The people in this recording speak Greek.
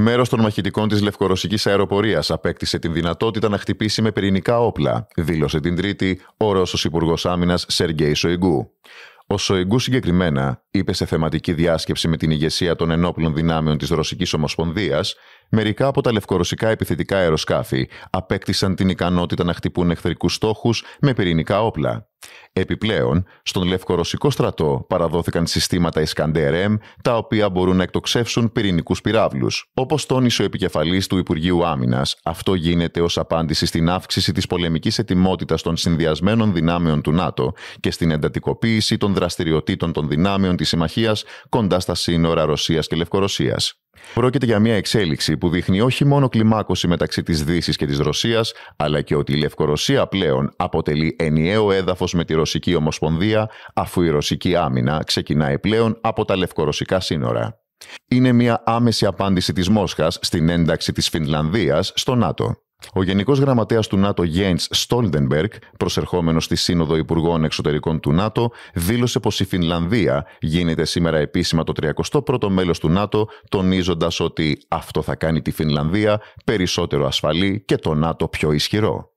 Μέρος των μαχητικών της Λευκορωσικής αεροπορίας απέκτησε την δυνατότητα να χτυπήσει με πυρηνικά όπλα, δήλωσε την Τρίτη ο Ρώσος Υπουργός Άμυνας Σεργέη Σοϊγκού. Ο Σοηγού συγκεκριμένα είπε σε θεματική διάσκεψη με την ηγεσία των ενόπλων δυνάμεων της Ρωσικής Ομοσπονδίας, μερικά από τα λευκορωσικά επιθετικά αεροσκάφη απέκτησαν την ικανότητα να χτυπούν εχθρικούς στόχους με πυρηνικά όπλα. Επιπλέον, στον Λευκορωσικό στρατό παραδόθηκαν συστήματα M, τα οποία μπορούν να εκτοξεύσουν πυρηνικούς πυράβλους. Όπως τόνισε ο επικεφαλής του Υπουργείου Άμυνας, αυτό γίνεται ως απάντηση στην αύξηση της πολεμικής ετοιμότητας των συνδυασμένων δυνάμεων του ΝΑΤΟ και στην εντατικοποίηση των δραστηριοτήτων των δυνάμεων της Συμμαχίας κοντά στα σύνορα Ρωσίας και Λευκορωσίας. Πρόκειται για μια εξέλιξη που δείχνει όχι μόνο κλιμάκωση μεταξύ της Δύσης και της Ρωσίας, αλλά και ότι η Λευκορωσία πλέον αποτελεί ενιαίο έδαφος με τη Ρωσική Ομοσπονδία, αφού η Ρωσική άμυνα ξεκινάει πλέον από τα λευκορωσικά σύνορα. Είναι μια άμεση απάντηση της Μόσχας στην ένταξη της Φινλανδίας στο ΝΑΤΟ. Ο Γενικός Γραμματέας του ΝΑΤΟ Γιέντ Στόλτεμπεργκ, προσερχόμενος στη Σύνοδο Υπουργών Εξωτερικών του ΝΑΤΟ, δήλωσε πως η Φινλανδία γίνεται σήμερα επίσημα το 31ο μέλος του ΝΑΤΟ, τονίζοντας ότι αυτό θα κάνει τη Φινλανδία περισσότερο ασφαλή και το ΝΑΤΟ πιο ισχυρό.